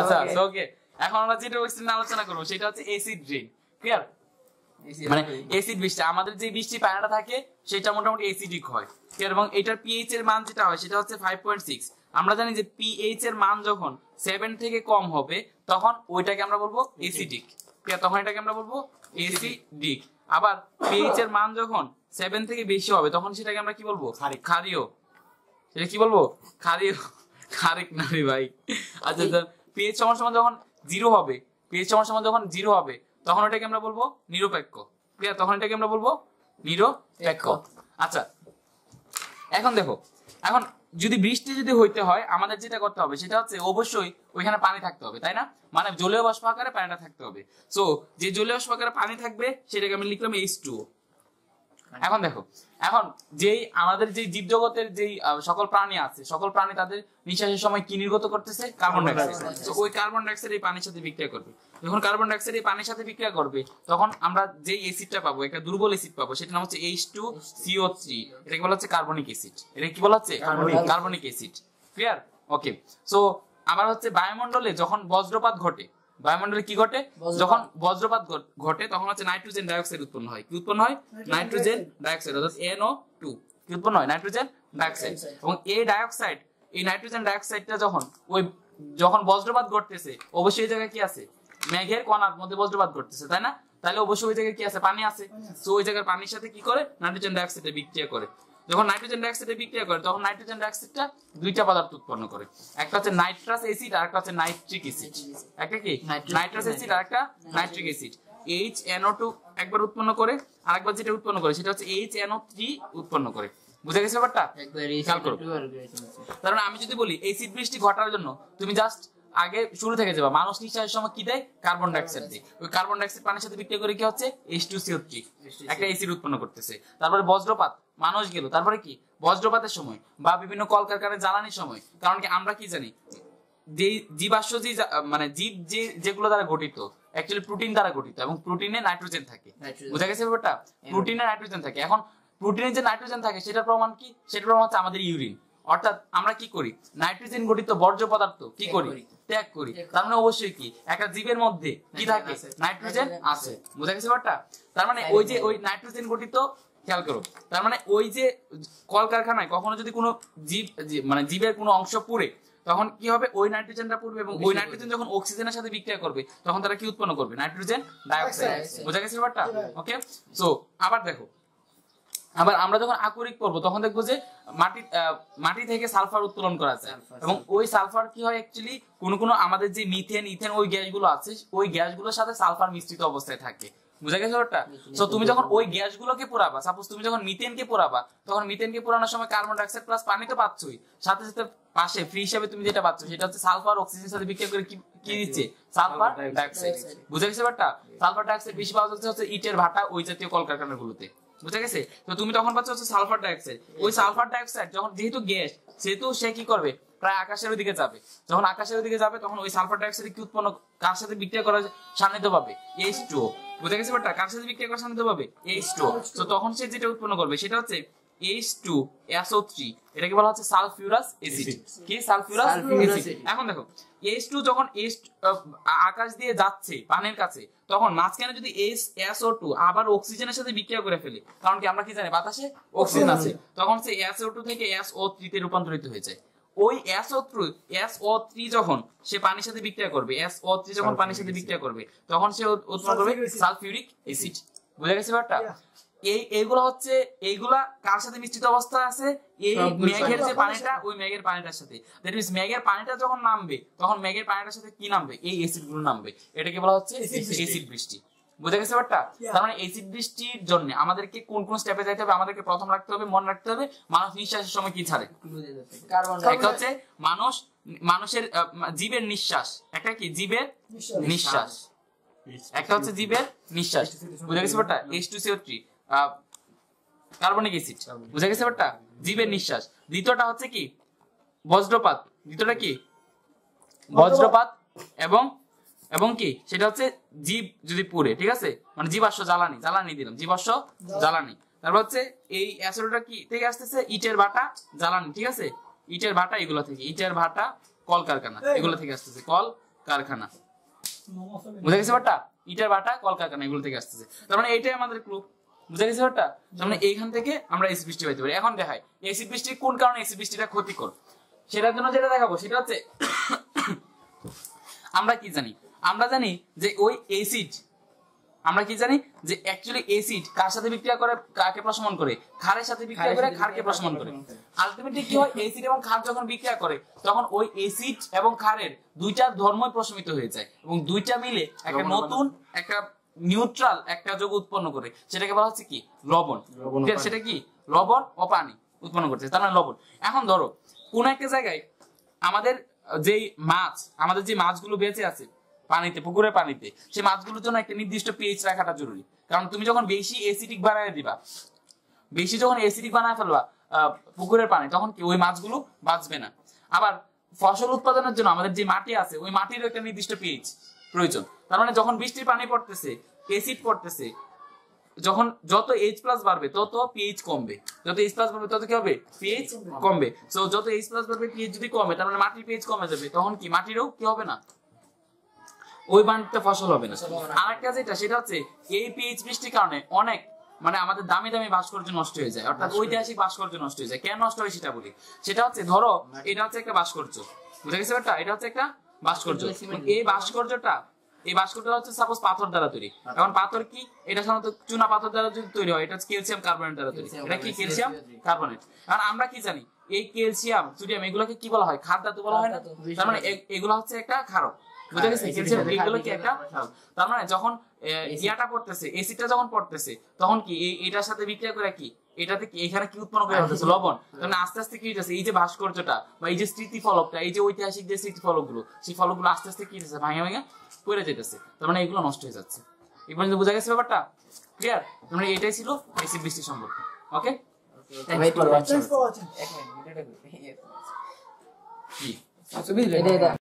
আচ্ছা ওকে এখন আমরা যেটা বলছি আলোচনা করবো সেটা হচ্ছে এসিড ক্লিয়ার মানে এসিড বৃষ্টি আমাদের যে বৃষ্টি পানিটা থাকে সেটা মোটামুটি এসিডিক হয় এবং এটার পিএইচ এর মান যেটা হয় সেটা হচ্ছে আমরা জানি যে পিএইচ এর মান যখন থেকে কম হবে তখন ওইটাকে আমরা বলবো এসিডিক তখন এটাকে আমরা বলবো এসিডিক আবার পিএইচ এর মান যখন সেভেন থেকে বেশি হবে তখন সেটাকে আমরা কি বলবো খারিও সেটা কি বলবো খারিও খারেক না রে ভাই আচ্ছা পিএইচ সমান সমান যখন জিরো হবে পিএইচ সমান সমান যখন জিরো হবে তখন এটাকে আমরা বলবো নিরপেক্ষ ক্লিয়ার তখন এটাকে আমরা বলবো নিরপেক্ষ আচ্ছা এখন দেখো এখন যদি বৃষ্টি যদি হইতে হয় আমাদের যেটা করতে হবে সেটা হচ্ছে অবশ্যই ওইখানে পানি থাকতে হবে তাই না মানে জলীয় বাষ্প আকারে পানিটা থাকতে হবে সো যে জলীয় বাষ্প আকারে পানি থাকবে সেটাকে আমি লিখলাম এইচ টু এখন দেখো এখন যেই আমাদের যে জীব জগতের যেই সকল প্রাণী আছে সকল প্রাণী তাদের নিঃশ্বাসের সময় কি নির্গত করতেছে কার্বন ডাইঅক্সাইড তো ওই কার্বন ডাইঅক্সাইড এই পানির সাথে বিক্রিয়া করবে যখন কার্বন ডাইঅক্সাইড এই পানির সাথে বিক্রিয়া করবে তখন আমরা যে অ্যাসিডটা পাবো একটা দুর্বল এসিড পাবো সেটা নাম হচ্ছে এইচ টু সিও থ্রি এটাকে বলা হচ্ছে কার্বনিক অ্যাসিড এটা কি বলা হচ্ছে carbonic acid clear okay so আবার হচ্ছে বায়ুমণ্ডলে যখন বজ্রপাত ঘটে বায়ুমন্ডলে কি ঘটে যখন বজ্রপাত ঘটে তখন হচ্ছে নাইট্রোজেন ডাইঅক্সাইড উৎপন্ন হয় কি উৎপন্ন হয় নাইট্রোজেন ডাইঅক্সাইড অর্থাৎ এনও টু কি উৎপন্ন হয় নাইট্রোজেন ডাইঅক্সাইড এবং এই ডাইঅক্সাইড এই নাইট্রোজেন ডাইঅক্সাইডটা যখন ওই যখন বজ্রপাত ঘটতেছে অবশ্যই এই জায়গায় কি আছে মেঘের কণার মধ্যে বজ্রপাত ঘটতেছে তাই না তাহলে অবশ্যই ওই জায়গায় কি আছে পানি আছে তো ওই জায়গার পানির সাথে কি করে নাইট্রোজেন ডাইঅক্সাইডের বিক্রিয়া করে যখন নাইট্রোজেন ডাইঅক্সাইডে বিক্রিয়া করে তখন নাইট্রোজেন ডাইঅক্সাইডটা দুইটা পদার্থ উৎপন্ন করে একটা হচ্ছে নাইট্রাস অ্যাসিড আর একটা হচ্ছে নাইট্রিক অ্যাসিড একটা কি নাইট্রাস অ্যাসিড আর একটা নাইট্রিক অ্যাসিড HNO2 একবার উৎপন্ন করে আর একবার যেটা উৎপন্ন করে সেটা হচ্ছে HNO3 উৎপন্ন করে বুঝে গেছে ব্যাপারটা একবার খেয়াল করো কারণ আমি যদি বলি অ্যাসিড বৃষ্টি ঘটার জন্য তুমি জাস্ট আগে শুরু থেকে যাবা মানুষ নিঃশ্বাসের সময় কি দেয় কার্বন ডাইঅক্সাইড দেয় ওই কার্বন ডাইঅক্সাইড পানির সাথে বিক্রিয়া করে কি হচ্ছে H2CO3 একটা অ্যাসিড উৎপন্ন করতেছে তারপরে বজ্রপাত মানুষ গেল তারপরে কি বজ্রপাতের সময় বা বিভিন্ন কলকারখানায় জ্বালানির সময় কারণ কি আমরা কি জানি জীবাশ্ম যে মানে জীব যে যেগুলো দ্বারা গঠিত অ্যাকচুয়ালি প্রোটিন দ্বারা গঠিত এবং প্রোটিনে নাইট্রোজেন থাকে বুঝা গেছে ব্যাপারটা প্রোটিনে নাইট্রোজেন থাকে এখন প্রোটিনে যে নাইট্রোজেন থাকে সেটার প্রমাণ কি সেটার প্রমাণ হচ্ছে আমাদের ইউরিন অর্থাৎ আমরা কি করি নাইট্রোজেন গঠিত বর্জ্য পদার্থ কি করি ত্যাগ করি তার মানে অবশ্যই কি একটা জীবের মধ্যে কি থাকে নাইট্রোজেন আছে বুঝা গেছে ব্যাপারটা তার মানে ওই যে ওই নাইট্রোজেন গঠিত খেয়াল করো তার মানে ওই যে কলকারখানায় কখনো যদি কোনো জীব মানে জীবের কোনো অংশ পুড়ে তখন কি হবে ওই নাইট্রোজেনটা পড়বে এবং ওই নাইট্রোজেন যখন অক্সিজেনের সাথে বিক্রিয়া করবে তখন তারা কি উৎপন্ন করবে নাইট্রোজেন ডাইঅক্সাইড বোঝা গেছে ব্যাপারটা ওকে সো আবার দেখো আবার আমরা যখন আকরিক করব তখন দেখবো যে মাটি মাটি থেকে সালফার উত্তোলন করা যায় এবং ওই সালফার কি হয় অ্যাকচুয়ালি কোন কোন আমাদের যে মিথেন ইথেন ওই গ্যাসগুলো আছে ওই গ্যাসগুলোর সাথে সালফার মিশ্রিত অবস্থায় থাকে বুঝা গেছে ব্যাপারটা তো তুমি যখন ওই গ্যাসগুলোকে পোড়াবা সাপোজ তুমি যখন মিথেনকে পোড়াবা তখন মিথেনকে পোড়ানোর সময় কার্বন ডাইঅক্সাইড প্লাস পানি তো পাচ্ছই সাথে সাথে পাশে ফ্রি হিসাবে তুমি যেটা পাচ্ছ সেটা হচ্ছে সালফার অক্সিজেনের সাথে বিক্রিয়া করে কি দিচ্ছে সালফার ডাইঅক্সাইড বুঝা গেছে ব্যাপারটা সালফার ডাইঅক্সাইড বেশি পাওয়া যাচ্ছে হচ্ছে ইটের ভাটা ওই জাতীয় কলকারখানাগুলোতে বুঝা গেছে তো তুমি তখন পাচ্ছ হচ্ছে সালফার ডাইঅক্সাইড ওই সালফার ডাইঅক্সাইড যখন যেহেতু গ্যাস সেহেতু সে কি করবে প্রায় আকাশের ওইদিকে যাবে যখন আকাশের ওইদিকে যাবে তখন ওই সালফার ডাইঅক্সাইড কি উৎপন্ন কার সাথে বিক্রিয়া করা সান্নিধ্য পাবে এইচ টু গেছে ব্যাপারটা কার সাথে বিক্রিয়া এইচ টু তো তখন সে যেটা উৎপন্ন করবে সেটা হচ্ছে এইচ টু এসও থ্রি এটাকে বলা হচ্ছে সালফিউরাস এসিড কি সালফিউরাস এখন দেখো এইচ টু যখন এইচ আকাশ দিয়ে যাচ্ছে পানের কাছে তখন মাঝখানে যদি এস এসও টু আবার অক্সিজেনের সাথে বিক্রিয়া করে ফেলে কারণ কি আমরা কি জানি বাতাসে অক্সিজেন আছে তখন সে এসও টু থেকে এসও তে রূপান্তরিত হয়ে যায় ওই S O three S O three যখন সে পানির সাথে বিক্রিয়া করবে এস ও থ্রি যখন পানির সাথে বিক্রিয়া করবে তখন সে উৎপন্ন করবে সালফিউরিক অ্যাসিড বুঝা গেছে ব্যাপারটা এই এইগুলো হচ্ছে এইগুলা কার সাথে মিশ্রিত অবস্থা আছে এই মেঘের যে পানিটা ওই মেঘের পানিটার সাথে দ্যাট মিনস মেঘের পানিটা যখন নামবে তখন মেঘের পানিটার সাথে কি নামবে এই অ্যাসিড গুলো নামবে এটাকে বলা হচ্ছে অ্যাসিড বৃষ্টি বুঝে গেছে ব্যাপারটা তার মানে এসিড বৃষ্টির জন্য আমাদেরকে কোন কোন স্টেপে যাইতে হবে আমাদেরকে প্রথম রাখতে হবে মনে রাখতে হবে মানুষ নিঃশ্বাসের সময় কি ছাড়ে একটা হচ্ছে মানুষ মানুষের জীবের নিঃশ্বাস একটা কি জীবের নিঃশ্বাস একটা হচ্ছে জীবের নিঃশ্বাস বুঝে গেছে ব্যাপারটা H two CO three carbonic acid বুঝে গেছে ব্যাপারটা জীবের নিঃশ্বাস দ্বিতীয়টা হচ্ছে কি বজ্রপাত দ্বিতীয়টা কি বজ্রপাত এবং এবং কি সেটা হচ্ছে জীব যদি পুড়ে ঠিক আছে মানে জীবাশ্ম জ্বালানি জ্বালানি দিলাম জীবাশ্ম জ্বালানি তারপর হচ্ছে এই অ্যাসিডটা কি থেকে আসতেছে ইটের ভাটা জ্বালানি ঠিক আছে ইটের ভাটা এগুলো থেকে ইটের ভাটা কল কারখানা এগুলো থেকে আসতেছে কল কারখানা বুঝে গেছে ব্যাপারটা ইটের ভাটা কল কারখানা এগুলো থেকে আসতেছে তার মানে এটাই আমাদের ক্লু বুঝে গেছে ব্যাপারটা তার মানে এইখান থেকে আমরা এসিড বৃষ্টি পাইতে পারি এখন দেখাই এসিড বৃষ্টি কোন কারণে এসিড বৃষ্টিটা ক্ষতিকর সেটার জন্য যেটা দেখাবো সেটা হচ্ছে আমরা কি জানি আমরা জানি যে ওই এসিড আমরা কি জানি যে অ্যাকচুয়ালি এসিড কার সাথে বিক্রিয়া করে কাকে প্রশমন করে খারের সাথে বিক্রিয়া করে খারকে প্রশমন করে আলটিমেটলি কি হয় এসিড এবং খার যখন বিক্রিয়া করে তখন ওই এসিড এবং খারের দুইটা ধর্মই প্রশমিত হয়ে যায় এবং দুইটা মিলে একটা নতুন একটা নিউট্রাল একটা যৌগ উৎপন্ন করে সেটাকে বলা হচ্ছে কি লবণ সেটা কি লবণ ও পানি উৎপন্ন করছে তার মানে লবণ এখন ধরো কোন একটা জায়গায় আমাদের যেই মাছ আমাদের যে মাছগুলো বেঁচে আছে পানিতে পুকুরের পানিতে সেই মাছগুলোর জন্য একটা নির্দিষ্ট পিএইচ রাখাটা জরুরি কারণ তুমি যখন বেশি এসিডিক বানায় দিবা বেশি যখন এসিডিক বানায় ফেলবা পুকুরের পানি তখন কি ওই মাছগুলো বাঁচবে না আবার ফসল উৎপাদনের জন্য আমাদের যে মাটি আছে ওই মাটির একটা নির্দিষ্ট পিএইচ প্রয়োজন তার মানে যখন বৃষ্টির পানি পড়তেছে এসিড পড়তেছে যখন যত এইচ প্লাস বাড়বে তত পিএইচ কমবে যত এইচ প্লাস বাড়বে তত কি হবে পিএইচ কমবে তো যত এইচ প্লাস বাড়বে পিএইচ যদি কমে তার মানে মাটির পিএইচ কমে যাবে তখন কি মাটিরও কি হবে না ওই বানটা ফসল হবে না আর একটা যেটা সেটা হচ্ছে এই পিএইচ বৃষ্টির কারণে অনেক মানে আমাদের দামি দামি ভাস্কর্য নষ্ট হয়ে যায় অর্থাৎ ঐতিহাসিক ভাস্কর্য নষ্ট হয়ে যায় কেন নষ্ট হয় সেটা বলি সেটা হচ্ছে ধরো এটা হচ্ছে একটা ভাস্কর্য বুঝা গেছে ব্যাপারটা এটা হচ্ছে একটা ভাস্কর্য এই ভাস্কর্যটা এই ভাস্কর্যটা হচ্ছে সাপোজ পাথর দ্বারা তৈরি এখন পাথর কি এটা সাধারণত চুনা পাথর দ্বারা যদি তৈরি হয় এটা ক্যালসিয়াম কার্বনেট দ্বারা তৈরি এটা কি ক্যালসিয়াম কার্বনেট কারণ আমরা কি জানি এই ক্যালসিয়াম সোডিয়াম এগুলোকে কি বলা হয় খাদ্য ধাতু বলা হয় না তার মানে এগুলো হচ্ছে একটা ক্ষারক হ্যাঁ। তার মানে যখন ইয়াটা পড়তেছে যখন পড়তেছে তখন কি এটার সাথে বিক্রিয়া করে কি এটাতে এখানে কি উৎপন্ন করে হ্যাঁ। লবণ মানে আস্তে আস্তে কি এই যে ভাস্কর্যটা বা এই যে স্মৃতি ফলকটা এই যে ঐতিহাসিক যে স্মৃতি ফলকগুলো সেই গুলো আস্তে আস্তে কি হইতেছে ভাঙে ভাঙে পড়ে যেতেছে তার মানে এগুলো নষ্ট হয়ে যাচ্ছে বোঝা গেছে ব্যাপারটা ক্লিয়ার মানে এটাই ছিল এসিড বৃষ্টি সম্পর্কে ওকে এক মিনিট এটা কি